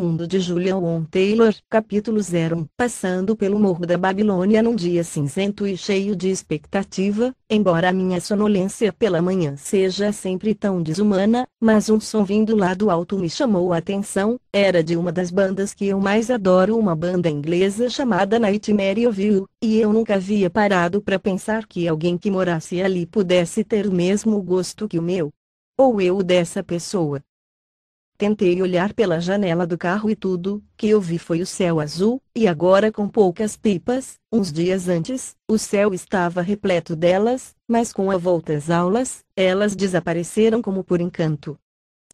Mundo de Julian Taylor, capítulo 01 Passando pelo Morro da Babilônia num dia cinzento e cheio de expectativa, embora a minha sonolência pela manhã seja sempre tão desumana, mas um som vindo lá do alto me chamou a atenção, era de uma das bandas que eu mais adoro, uma banda inglesa chamada Nightmare View, e eu nunca havia parado para pensar que alguém que morasse ali pudesse ter o mesmo gosto que o meu. Ou eu dessa pessoa. Tentei olhar pela janela do carro e tudo que eu vi foi o céu azul, e agora com poucas pipas, uns dias antes, o céu estava repleto delas, mas com a volta às aulas, elas desapareceram como por encanto.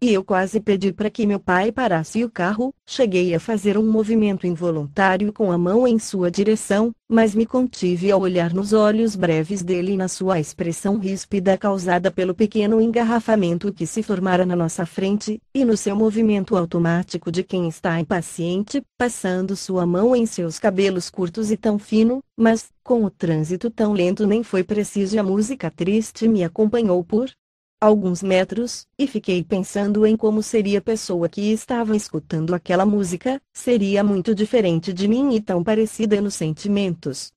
E eu quase pedi para que meu pai parasse o carro, cheguei a fazer um movimento involuntário com a mão em sua direção, mas me contive ao olhar nos olhos breves dele e na sua expressão ríspida causada pelo pequeno engarrafamento que se formara na nossa frente, e no seu movimento automático de quem está impaciente, passando sua mão em seus cabelos curtos e tão fino, mas, com o trânsito tão lento nem foi preciso e a música triste me acompanhou por alguns metros, e fiquei pensando em como seria a pessoa que estava escutando aquela música, seria muito diferente de mim e tão parecida nos sentimentos.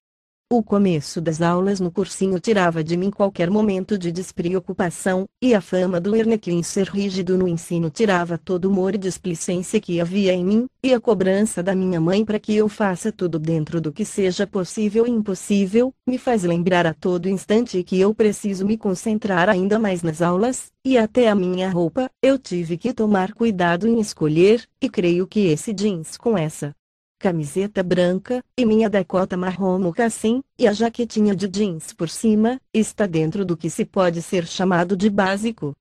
O começo das aulas no cursinho tirava de mim qualquer momento de despreocupação, e a fama do Ernequim ser rígido no ensino tirava todo o humor e displicência que havia em mim, e a cobrança da minha mãe para que eu faça tudo dentro do que seja possível e impossível, me faz lembrar a todo instante que eu preciso me concentrar ainda mais nas aulas, e até a minha roupa, eu tive que tomar cuidado em escolher, e creio que esse jeans com essa camiseta branca, e minha decota marrom mocassim, e a jaquetinha de jeans por cima, está dentro do que se pode ser chamado de básico.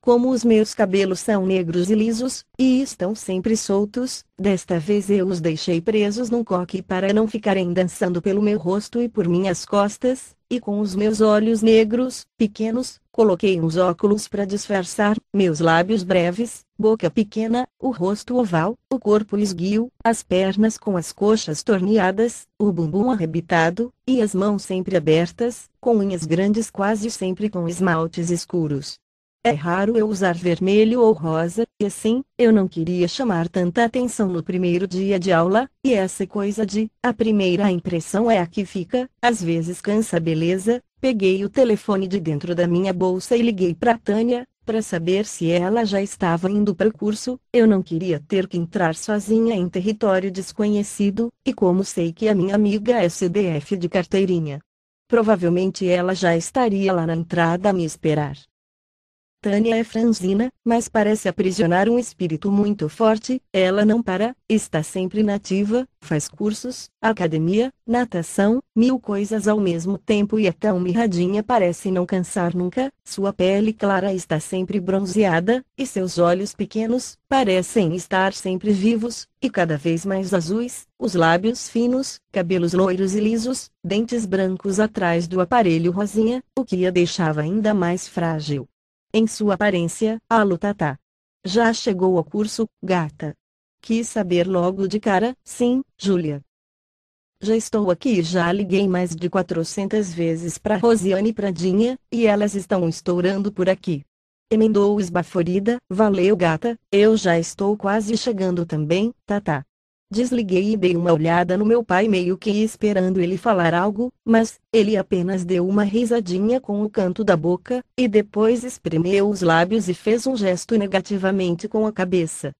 Como os meus cabelos são negros e lisos, e estão sempre soltos, desta vez eu os deixei presos num coque para não ficarem dançando pelo meu rosto e por minhas costas, e com os meus olhos negros, pequenos, coloquei uns óculos para disfarçar meus lábios breves, boca pequena, o rosto oval, o corpo esguio, as pernas com as coxas torneadas, o bumbum arrebitado, e as mãos sempre abertas, com unhas grandes quase sempre com esmaltes escuros. É raro eu usar vermelho ou rosa, e assim, eu não queria chamar tanta atenção no primeiro dia de aula, e essa coisa de, a primeira impressão é a que fica, às vezes cansa beleza, peguei o telefone de dentro da minha bolsa e liguei para Tânia, para saber se ela já estava indo para o curso, eu não queria ter que entrar sozinha em território desconhecido, e como sei que a minha amiga é CDF de carteirinha, provavelmente ela já estaria lá na entrada a me esperar. Tânia é franzina, mas parece aprisionar um espírito muito forte, ela não para, está sempre nativa, faz cursos, academia, natação, mil coisas ao mesmo tempo e é tão mirradinha parece não cansar nunca, sua pele clara está sempre bronzeada, e seus olhos pequenos, parecem estar sempre vivos, e cada vez mais azuis, os lábios finos, cabelos loiros e lisos, dentes brancos atrás do aparelho rosinha, o que a deixava ainda mais frágil. Em sua aparência, a tata. Tá. Já chegou ao curso, gata. Quis saber logo de cara, sim, Júlia. Já estou aqui e já liguei mais de 400 vezes para Rosiane e Pradinha, e elas estão estourando por aqui. Emendou esbaforida, valeu gata, eu já estou quase chegando também, tata. tá. tá. Desliguei e dei uma olhada no meu pai meio que esperando ele falar algo, mas, ele apenas deu uma risadinha com o canto da boca, e depois espremeu os lábios e fez um gesto negativamente com a cabeça.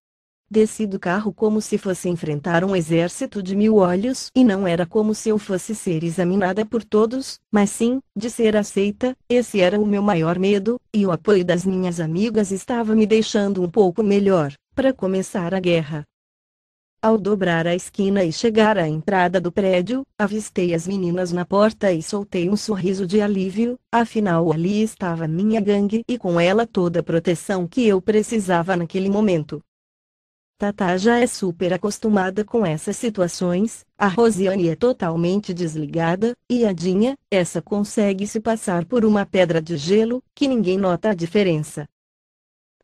Desci do carro como se fosse enfrentar um exército de mil olhos e não era como se eu fosse ser examinada por todos, mas sim, de ser aceita, esse era o meu maior medo, e o apoio das minhas amigas estava me deixando um pouco melhor, para começar a guerra. Ao dobrar a esquina e chegar à entrada do prédio, avistei as meninas na porta e soltei um sorriso de alívio, afinal ali estava minha gangue e com ela toda a proteção que eu precisava naquele momento. Tata já é super acostumada com essas situações, a Rosiane é totalmente desligada, e a Dinha, essa consegue se passar por uma pedra de gelo, que ninguém nota a diferença.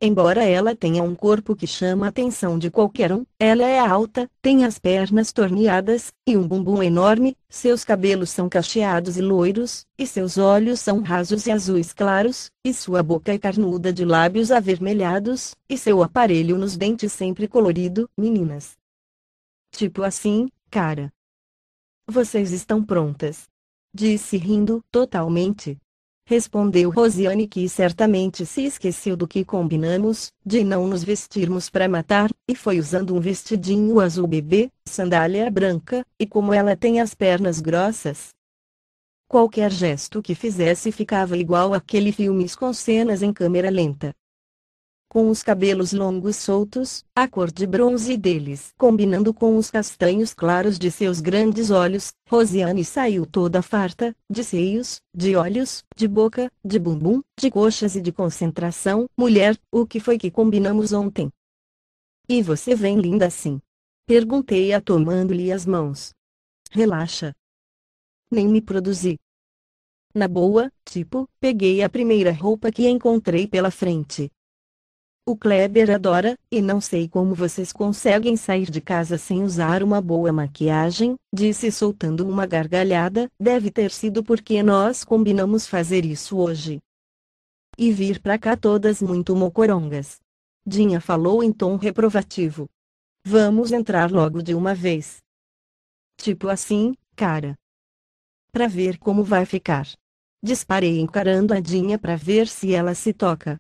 Embora ela tenha um corpo que chama a atenção de qualquer um, ela é alta, tem as pernas torneadas, e um bumbum enorme, seus cabelos são cacheados e loiros, e seus olhos são rasos e azuis claros, e sua boca é carnuda de lábios avermelhados, e seu aparelho nos dentes sempre colorido, meninas. Tipo assim, cara. Vocês estão prontas? Disse rindo, totalmente, respondeu Rosiane que certamente se esqueceu do que combinamos, de não nos vestirmos para matar, e foi usando um vestidinho azul bebê, sandália branca, e como ela tem as pernas grossas. Qualquer gesto que fizesse ficava igual aquele filmes com cenas em câmera lenta com os cabelos longos soltos, a cor de bronze deles combinando com os castanhos claros de seus grandes olhos, Rosiane saiu toda farta, de seios, de olhos, de boca, de bumbum, de coxas e de concentração. Mulher, o que foi que combinamos ontem? E você vem linda assim? Perguntei-a tomando-lhe as mãos. Relaxa. Nem me produzi. Na boa, tipo, peguei a primeira roupa que encontrei pela frente, o Kleber adora, e não sei como vocês conseguem sair de casa sem usar uma boa maquiagem, disse soltando uma gargalhada, deve ter sido porque nós combinamos fazer isso hoje. E vir pra cá todas muito mocorongas. Dinha falou em tom reprovativo. Vamos entrar logo de uma vez. Tipo assim, cara. Pra ver como vai ficar. Disparei encarando a Dinha pra ver se ela se toca.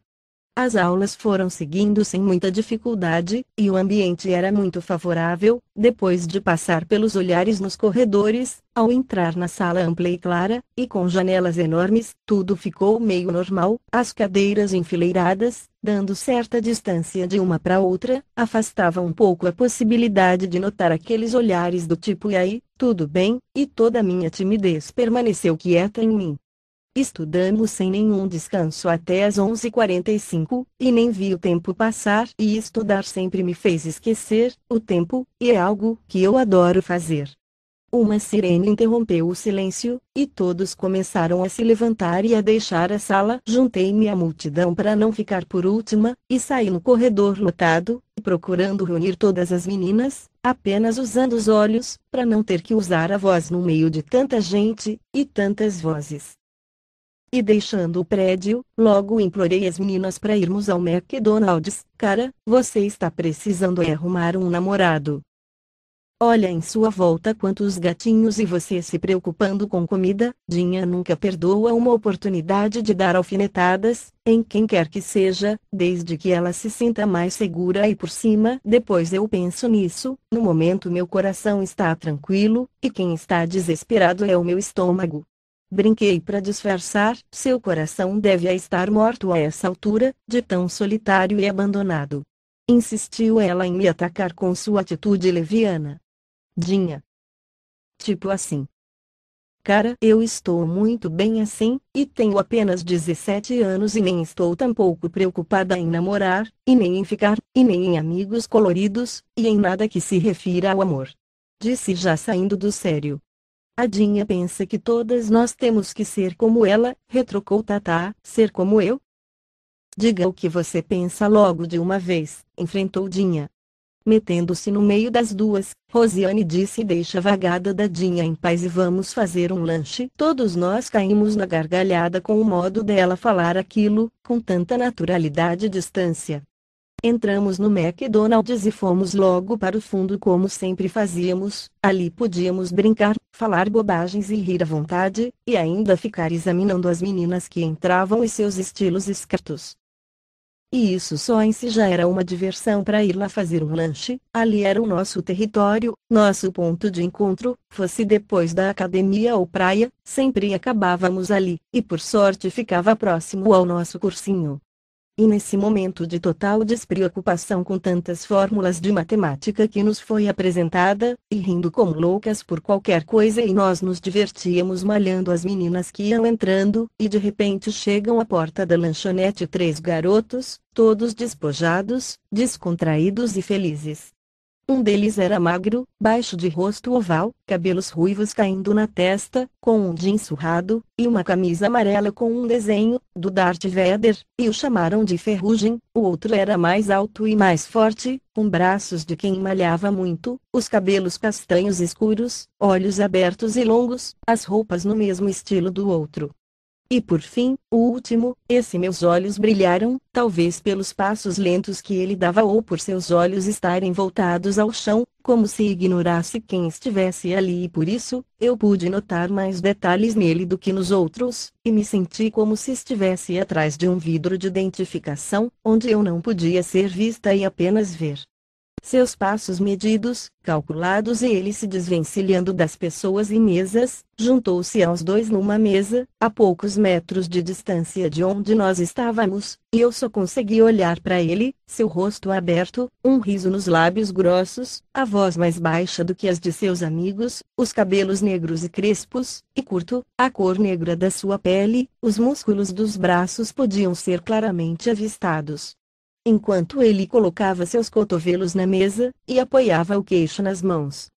As aulas foram seguindo sem muita dificuldade, e o ambiente era muito favorável. Depois de passar pelos olhares nos corredores, ao entrar na sala ampla e clara, e com janelas enormes, tudo ficou meio normal, as cadeiras enfileiradas, dando certa distância de uma para outra, afastavam um pouco a possibilidade de notar aqueles olhares do tipo e aí, tudo bem, e toda a minha timidez permaneceu quieta em mim. Estudamos sem nenhum descanso até as 11h45, e nem vi o tempo passar. E estudar sempre me fez esquecer o tempo, e é algo que eu adoro fazer. Uma sirene interrompeu o silêncio, e todos começaram a se levantar e a deixar a sala. Juntei-me à multidão para não ficar por última, e saí no corredor lotado, procurando reunir todas as meninas, apenas usando os olhos, para não ter que usar a voz no meio de tanta gente, e tantas vozes e deixando o prédio, logo implorei as meninas para irmos ao McDonald's. Cara, você está precisando é arrumar um namorado. Olha em sua volta quantos gatinhos e você se preocupando com comida, Dinha nunca perdoa uma oportunidade de dar alfinetadas, em quem quer que seja, desde que ela se sinta mais segura e por cima. Depois eu penso nisso, no momento meu coração está tranquilo, e quem está desesperado é o meu estômago. Brinquei para disfarçar, seu coração deve estar morto a essa altura, de tão solitário e abandonado. Insistiu ela em me atacar com sua atitude leviana. Dinha. Tipo assim. Cara, eu estou muito bem assim, e tenho apenas 17 anos e nem estou tampouco preocupada em namorar, e nem em ficar, e nem em amigos coloridos, e em nada que se refira ao amor. Disse já saindo do sério. Adinha pensa que todas nós temos que ser como ela, retrucou Tatá, ser como eu? Diga o que você pensa logo de uma vez, enfrentou Dinha. Metendo-se no meio das duas, Rosiane disse deixa a vagada da Dinha em paz e vamos fazer um lanche. Todos nós caímos na gargalhada com o modo dela falar aquilo, com tanta naturalidade e distância. Entramos no McDonald's e fomos logo para o fundo como sempre fazíamos, ali podíamos brincar, falar bobagens e rir à vontade, e ainda ficar examinando as meninas que entravam e seus estilos escartos. E isso só em si já era uma diversão para ir lá fazer um lanche, ali era o nosso território, nosso ponto de encontro, fosse depois da academia ou praia, sempre acabávamos ali, e por sorte ficava próximo ao nosso cursinho. E nesse momento de total despreocupação com tantas fórmulas de matemática que nos foi apresentada, e rindo como loucas por qualquer coisa e nós nos divertíamos malhando as meninas que iam entrando, e de repente chegam à porta da lanchonete três garotos, todos despojados, descontraídos e felizes. Um deles era magro, baixo de rosto oval, cabelos ruivos caindo na testa, com um jeans surrado, e uma camisa amarela com um desenho, do Darth Vader, e o chamaram de Ferrugem. O outro era mais alto e mais forte, com braços de quem malhava muito, os cabelos castanhos escuros, olhos abertos e longos, as roupas no mesmo estilo do outro. E por fim, o último, esse meus olhos brilharam, talvez pelos passos lentos que ele dava ou por seus olhos estarem voltados ao chão, como se ignorasse quem estivesse ali e por isso, eu pude notar mais detalhes nele do que nos outros, e me senti como se estivesse atrás de um vidro de identificação, onde eu não podia ser vista e apenas ver seus passos medidos, calculados e ele se desvencilhando das pessoas e mesas, juntou-se aos dois numa mesa, a poucos metros de distância de onde nós estávamos, e eu só consegui olhar para ele, seu rosto aberto, um riso nos lábios grossos, a voz mais baixa do que as de seus amigos, os cabelos negros e crespos, e curto, a cor negra da sua pele, os músculos dos braços podiam ser claramente avistados, enquanto ele colocava seus cotovelos na mesa, e apoiava o queixo nas mãos.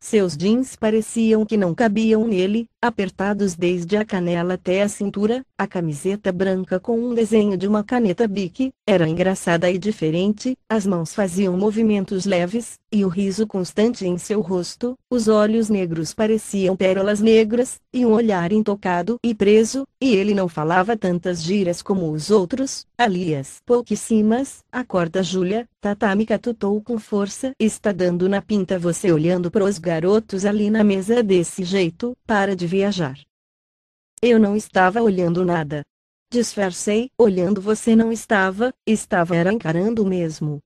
Seus jeans pareciam que não cabiam nele, apertados desde a canela até a cintura, a camiseta branca com um desenho de uma caneta bique, era engraçada e diferente, as mãos faziam movimentos leves, e o riso constante em seu rosto, os olhos negros pareciam pérolas negras, e um olhar intocado e preso, e ele não falava tantas gírias como os outros, aliás pouquíssimas, acorda Júlia, Tatami catutou com força, está dando na pinta você olhando pros garotos ali na mesa desse jeito, para de viajar. Eu não estava olhando nada. Disfarcei, olhando você não estava, estava era encarando mesmo.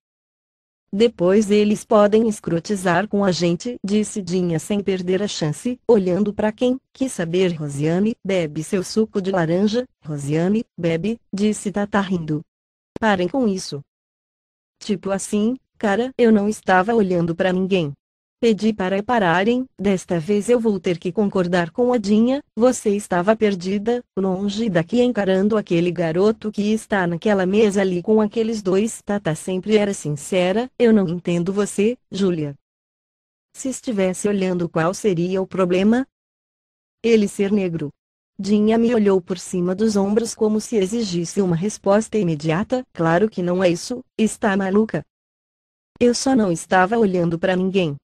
Depois eles podem escrotizar com a gente, disse Dinha sem perder a chance, olhando para quem, quis saber Rosiane, bebe seu suco de laranja, Rosiane, bebe, disse Tata rindo. Parem com isso. Tipo assim, cara, eu não estava olhando para ninguém. Pedi para pararem, desta vez eu vou ter que concordar com a Dinha, você estava perdida, longe daqui encarando aquele garoto que está naquela mesa ali com aqueles dois. Tata sempre era sincera, eu não entendo você, Júlia. Se estivesse olhando qual seria o problema? Ele ser negro. Dinha me olhou por cima dos ombros como se exigisse uma resposta imediata, claro que não é isso, está maluca. Eu só não estava olhando para ninguém.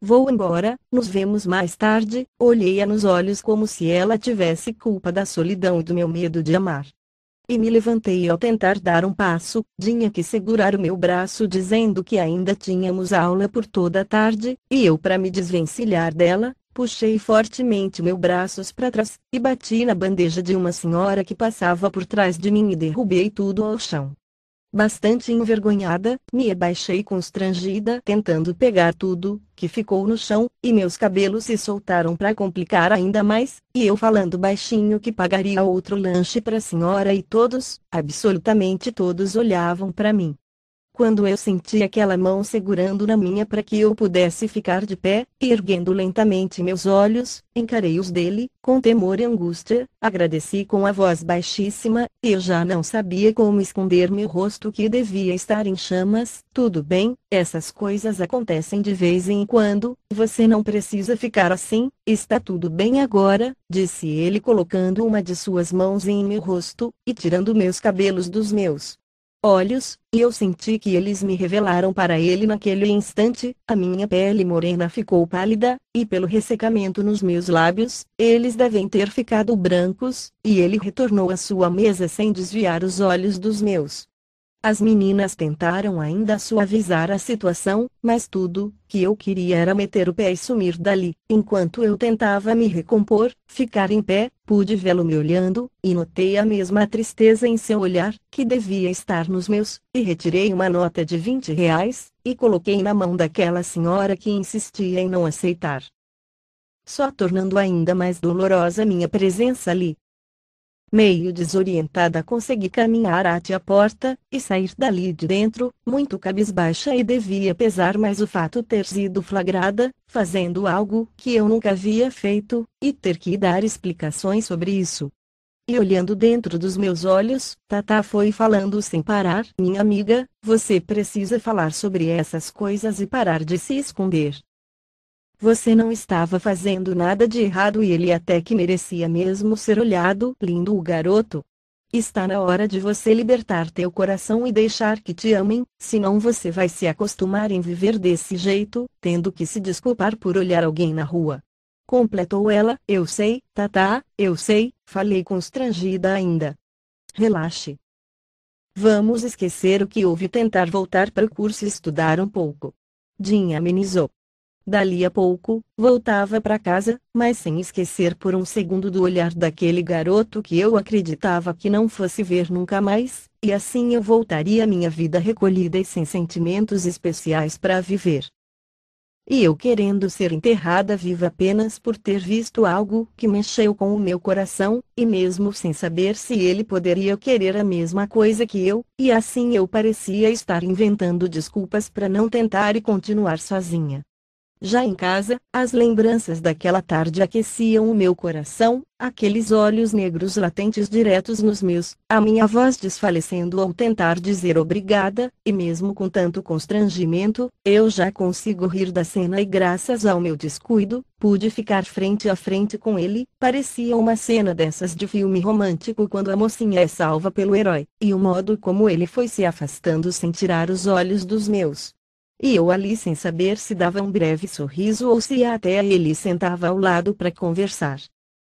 Vou embora, nos vemos mais tarde. Olhei-a nos olhos como se ela tivesse culpa da solidão e do meu medo de amar. E me levantei ao tentar dar um passo, tinha que segurar o meu braço dizendo que ainda tínhamos aula por toda a tarde, e eu para me desvencilhar dela, puxei fortemente meu braço para trás, e bati na bandeja de uma senhora que passava por trás de mim e derrubei tudo ao chão. Bastante envergonhada, me abaixei constrangida tentando pegar tudo, que ficou no chão, e meus cabelos se soltaram para complicar ainda mais, e eu falando baixinho que pagaria outro lanche para a senhora e todos, absolutamente todos olhavam para mim, quando eu senti aquela mão segurando na minha para que eu pudesse ficar de pé, erguendo lentamente meus olhos, encarei os dele, com temor e angústia, agradeci com a voz baixíssima, eu já não sabia como esconder meu rosto que devia estar em chamas, tudo bem, essas coisas acontecem de vez em quando, você não precisa ficar assim, está tudo bem agora, disse ele colocando uma de suas mãos em meu rosto, e tirando meus cabelos dos meus olhos, e eu senti que eles me revelaram para ele naquele instante, a minha pele morena ficou pálida, e pelo ressecamento nos meus lábios, eles devem ter ficado brancos, e ele retornou à sua mesa sem desviar os olhos dos meus. As meninas tentaram ainda suavizar a situação, mas tudo que eu queria era meter o pé e sumir dali. Enquanto eu tentava me recompor, ficar em pé, pude vê-lo me olhando, e notei a mesma tristeza em seu olhar, que devia estar nos meus, e retirei uma nota de 20 reais, e coloquei na mão daquela senhora que insistia em não aceitar. Só tornando ainda mais dolorosa minha presença ali meio desorientada consegui caminhar até a porta, e sair dali de dentro, muito cabisbaixa e devia pesar mais o fato ter sido flagrada, fazendo algo que eu nunca havia feito, e ter que dar explicações sobre isso. E olhando dentro dos meus olhos, Tata foi falando sem parar. Minha amiga, você precisa falar sobre essas coisas e parar de se esconder. Você não estava fazendo nada de errado e ele até que merecia mesmo ser olhado lindo o garoto. Está na hora de você libertar teu coração e deixar que te amem, senão você vai se acostumar em viver desse jeito, tendo que se desculpar por olhar alguém na rua. Completou ela, eu sei, Tatá, tá, eu sei, falei constrangida ainda. Relaxe. Vamos esquecer o que houve e tentar voltar para o curso e estudar um pouco. Dinha amenizou. Dali a pouco, voltava para casa, mas sem esquecer por um segundo do olhar daquele garoto que eu acreditava que não fosse ver nunca mais, e assim eu voltaria minha vida recolhida e sem sentimentos especiais para viver. E eu querendo ser enterrada viva apenas por ter visto algo que mexeu com o meu coração, e mesmo sem saber se ele poderia querer a mesma coisa que eu, e assim eu parecia estar inventando desculpas para não tentar e continuar sozinha. Já em casa, as lembranças daquela tarde aqueciam o meu coração, aqueles olhos negros latentes diretos nos meus, a minha voz desfalecendo ao tentar dizer obrigada, e mesmo com tanto constrangimento, eu já consigo rir da cena e graças ao meu descuido, pude ficar frente a frente com ele, parecia uma cena dessas de filme romântico quando a mocinha é salva pelo herói, e o modo como ele foi se afastando sem tirar os olhos dos meus e eu ali sem saber se dava um breve sorriso ou se até ele sentava ao lado para conversar.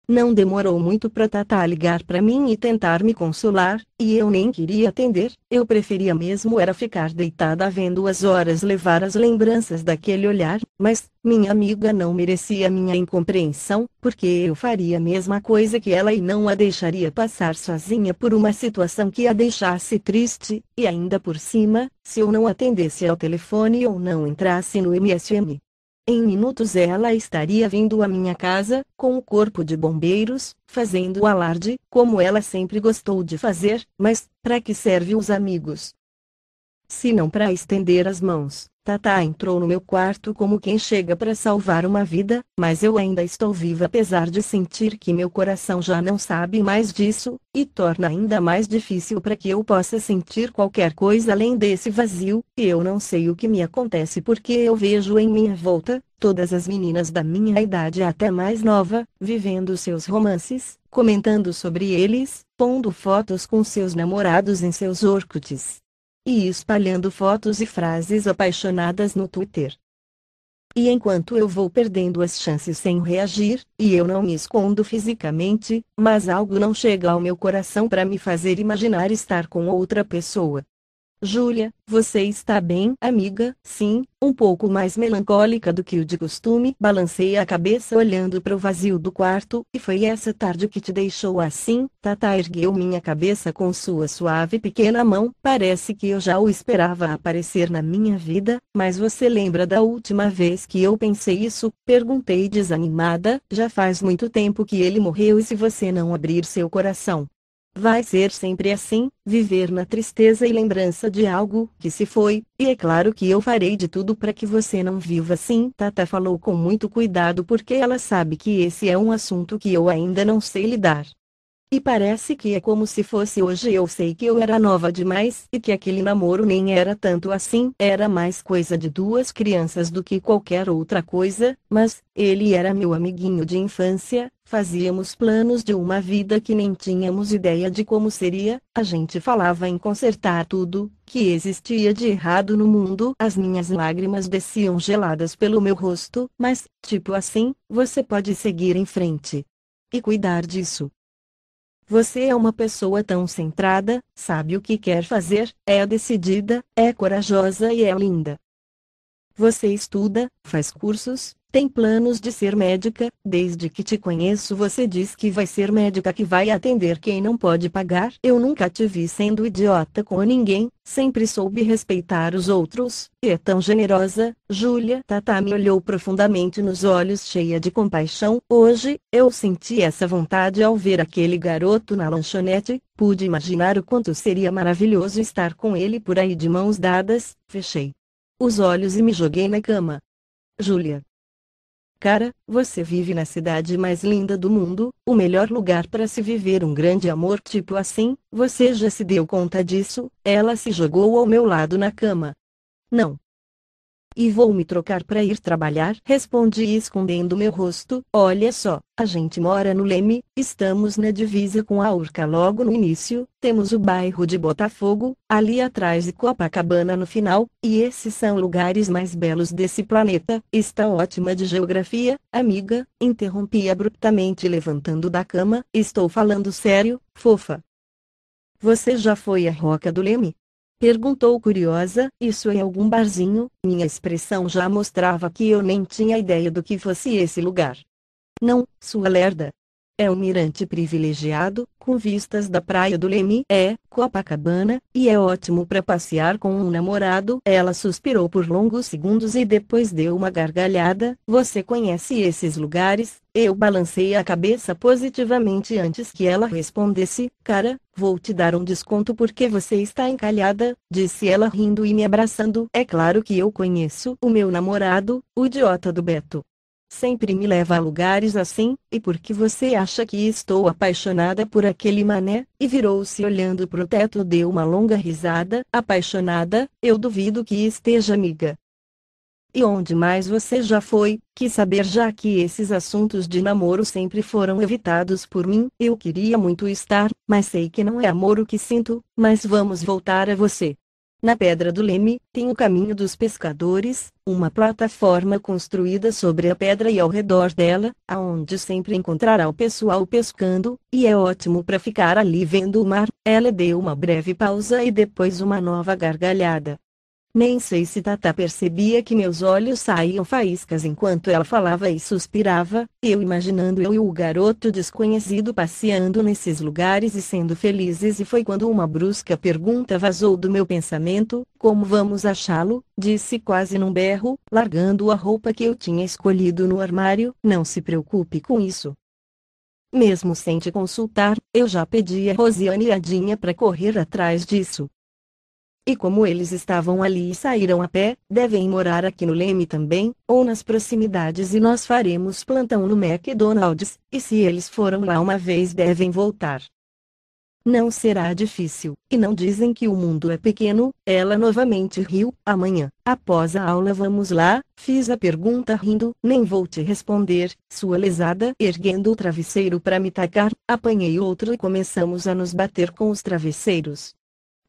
Não demorou muito para Tata ligar para mim e tentar me consolar, e eu nem queria atender, eu preferia mesmo era ficar deitada vendo as horas levar as lembranças daquele olhar, mas, minha amiga não merecia minha incompreensão, porque eu faria a mesma coisa que ela e não a deixaria passar sozinha por uma situação que a deixasse triste, e ainda por cima, se eu não atendesse ao telefone ou não entrasse no MSM, em minutos ela estaria vindo à minha casa, com o corpo de bombeiros, fazendo alarde, como ela sempre gostou de fazer, mas, para que serve os amigos? Se não para estender as mãos, Tata entrou no meu quarto como quem chega para salvar uma vida, mas eu ainda estou viva apesar de sentir que meu coração já não sabe mais disso, e torna ainda mais difícil para que eu possa sentir qualquer coisa além desse vazio, e eu não sei o que me acontece porque eu vejo em minha volta, todas as meninas da minha idade até mais nova, vivendo seus romances, comentando sobre eles, pondo fotos com seus namorados em seus orcutes e espalhando fotos e frases apaixonadas no Twitter. E enquanto eu vou perdendo as chances sem reagir, e eu não me escondo fisicamente, mas algo não chega ao meu coração para me fazer imaginar estar com outra pessoa. Júlia, você está bem, amiga? Sim, um pouco mais melancólica do que o de costume. Balancei a cabeça olhando para o vazio do quarto, e foi essa tarde que te deixou assim. Tata ergueu minha cabeça com sua suave pequena mão. Parece que eu já o esperava aparecer na minha vida, mas você lembra da última vez que eu pensei isso? Perguntei desanimada. Já faz muito tempo que ele morreu e se você não abrir seu coração, Vai ser sempre assim, viver na tristeza e lembrança de algo que se foi, e é claro que eu farei de tudo para que você não viva assim. Tata falou com muito cuidado porque ela sabe que esse é um assunto que eu ainda não sei lidar. E parece que é como se fosse hoje eu sei que eu era nova demais e que aquele namoro nem era tanto assim, era mais coisa de duas crianças do que qualquer outra coisa, mas ele era meu amiguinho de infância, Fazíamos planos de uma vida que nem tínhamos ideia de como seria, a gente falava em consertar tudo que existia de errado no mundo. As minhas lágrimas desciam geladas pelo meu rosto, mas, tipo assim, você pode seguir em frente e cuidar disso. Você é uma pessoa tão centrada, sabe o que quer fazer, é decidida, é corajosa e é linda. Você estuda, faz cursos, tem planos de ser médica, desde que te conheço você diz que vai ser médica que vai atender quem não pode pagar. Eu nunca te vi sendo idiota com ninguém, sempre soube respeitar os outros, e é tão generosa. Júlia Tata me olhou profundamente nos olhos cheia de compaixão. Hoje, eu senti essa vontade ao ver aquele garoto na lanchonete, pude imaginar o quanto seria maravilhoso estar com ele por aí de mãos dadas, fechei os olhos e me joguei na cama. Júlia. Cara, você vive na cidade mais linda do mundo, o melhor lugar para se viver um grande amor tipo assim, você já se deu conta disso? Ela se jogou ao meu lado na cama. Não. E vou me trocar para ir trabalhar, respondi escondendo meu rosto. Olha só, a gente mora no Leme, estamos na divisa com a Urca logo no início, temos o bairro de Botafogo, ali atrás e Copacabana no final, e esses são lugares mais belos desse planeta. Está ótima de geografia, amiga, interrompi abruptamente levantando da cama. Estou falando sério, fofa. Você já foi à Roca do Leme? Perguntou curiosa, isso é algum barzinho? Minha expressão já mostrava que eu nem tinha ideia do que fosse esse lugar. Não, sua lerda, é um mirante privilegiado, com vistas da praia do Leme, é Copacabana, e é ótimo para passear com um namorado. Ela suspirou por longos segundos e depois deu uma gargalhada. Você conhece esses lugares? Eu balancei a cabeça positivamente antes que ela respondesse. Cara, vou te dar um desconto porque você está encalhada, disse ela rindo e me abraçando. É claro que eu conheço o meu namorado, o idiota do Beto sempre me leva a lugares assim, e porque você acha que estou apaixonada por aquele mané? E virou-se olhando pro teto deu uma longa risada, apaixonada, eu duvido que esteja amiga. E onde mais você já foi, que saber já que esses assuntos de namoro sempre foram evitados por mim, eu queria muito estar, mas sei que não é amor o que sinto, mas vamos voltar a você. Na Pedra do Leme, tem o caminho dos pescadores, uma plataforma construída sobre a pedra e ao redor dela, aonde sempre encontrará o pessoal pescando, e é ótimo para ficar ali vendo o mar. Ela deu uma breve pausa e depois uma nova gargalhada. Nem sei se Tata percebia que meus olhos saíam faíscas enquanto ela falava e suspirava, eu imaginando eu e o garoto desconhecido passeando nesses lugares e sendo felizes e foi quando uma brusca pergunta vazou do meu pensamento, como vamos achá-lo, disse quase num berro, largando a roupa que eu tinha escolhido no armário, não se preocupe com isso. Mesmo sem te consultar, eu já pedi a Rosiane Adinha para correr atrás disso, e como eles estavam ali e saíram a pé, devem morar aqui no Leme também, ou nas proximidades e nós faremos plantão no McDonald's, e se eles foram lá uma vez devem voltar. Não será difícil, e não dizem que o mundo é pequeno, ela novamente riu, amanhã, após a aula vamos lá, fiz a pergunta rindo, nem vou te responder, sua lesada, erguendo o travesseiro para me tacar, apanhei outro e começamos a nos bater com os travesseiros.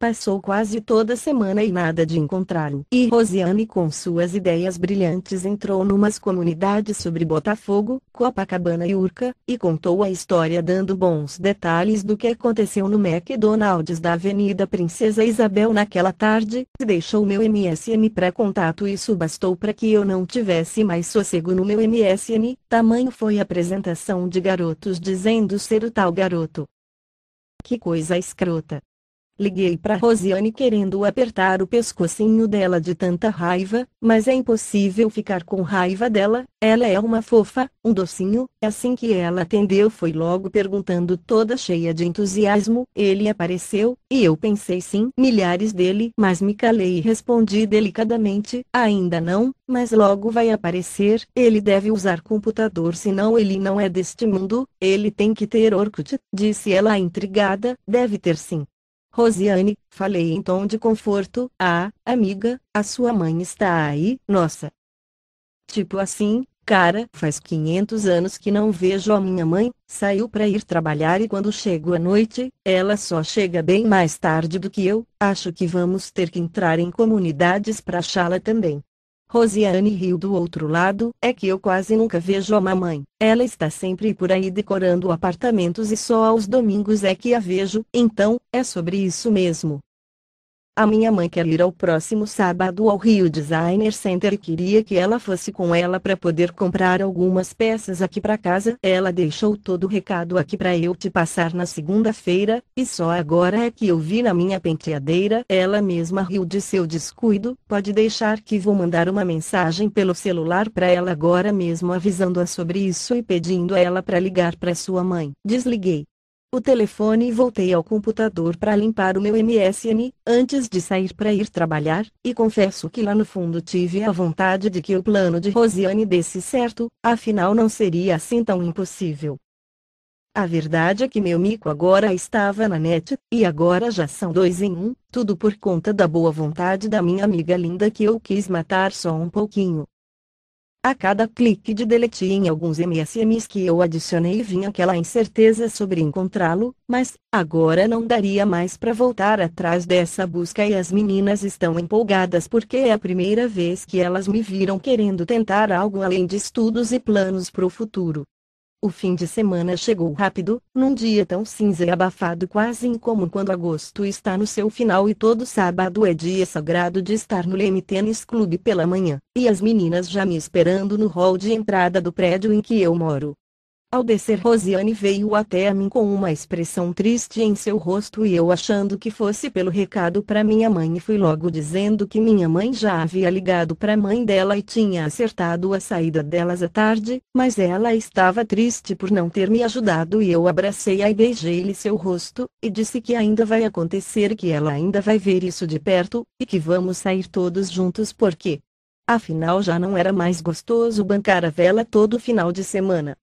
Passou quase toda semana e nada de encontrá-lo. E Rosiane com suas ideias brilhantes entrou numas comunidades sobre Botafogo, Copacabana e Urca, e contou a história dando bons detalhes do que aconteceu no McDonald's da Avenida Princesa Isabel naquela tarde, deixou meu MSN pré contato isso bastou para que eu não tivesse mais sossego no meu MSN, tamanho foi a apresentação de garotos dizendo ser o tal garoto. Que coisa escrota. Liguei para Rosiane querendo apertar o pescocinho dela de tanta raiva, mas é impossível ficar com raiva dela, ela é uma fofa, um docinho. Assim que ela atendeu, foi logo perguntando toda cheia de entusiasmo. Ele apareceu, e eu pensei sim, milhares dele, mas me calei e respondi delicadamente: ainda não, mas logo vai aparecer. Ele deve usar computador, senão ele não é deste mundo. Ele tem que ter Orkut, disse ela intrigada. Deve ter sim. Rosiane, falei em tom de conforto. Ah, amiga, a sua mãe está aí, nossa. Tipo assim, cara, faz 500 anos que não vejo a minha mãe, saiu para ir trabalhar e quando chego à noite, ela só chega bem mais tarde do que eu, acho que vamos ter que entrar em comunidades para achá-la também. Rosiane riu do outro lado, é que eu quase nunca vejo a mamãe. Ela está sempre por aí decorando apartamentos e só aos domingos é que a vejo, então, é sobre isso mesmo. A minha mãe quer ir ao próximo sábado ao Rio Designer Center e queria que ela fosse com ela para poder comprar algumas peças aqui para casa. Ela deixou todo o recado aqui para eu te passar na segunda-feira, e só agora é que eu vi na minha penteadeira. Ela mesma riu de seu descuido. Pode deixar que vou mandar uma mensagem pelo celular para ela agora mesmo avisando-a sobre isso e pedindo a ela para ligar para sua mãe. Desliguei o telefone e voltei ao computador para limpar o meu MSN, antes de sair para ir trabalhar, e confesso que lá no fundo tive a vontade de que o plano de Rosiane desse certo, afinal não seria assim tão impossível. A verdade é que meu mico agora estava na net, e agora já são dois em um, tudo por conta da boa vontade da minha amiga linda que eu quis matar só um pouquinho. A cada clique de delete em alguns MSMs que eu adicionei vinha aquela incerteza sobre encontrá-lo, mas, agora não daria mais para voltar atrás dessa busca e as meninas estão empolgadas porque é a primeira vez que elas me viram querendo tentar algo além de estudos e planos pro futuro. O fim de semana chegou rápido, num dia tão cinza e abafado quase incomum quando agosto está no seu final e todo sábado é dia sagrado de estar no Leme Tênis Clube pela manhã, e as meninas já me esperando no hall de entrada do prédio em que eu moro. Ao descer Rosiane veio até mim com uma expressão triste em seu rosto e eu achando que fosse pelo recado para minha mãe fui logo dizendo que minha mãe já havia ligado para a mãe dela e tinha acertado a saída delas à tarde, mas ela estava triste por não ter me ajudado e eu abracei-a e beijei-lhe seu rosto, e disse que ainda vai acontecer que ela ainda vai ver isso de perto, e que vamos sair todos juntos porque... Afinal já não era mais gostoso bancar a vela todo final de semana.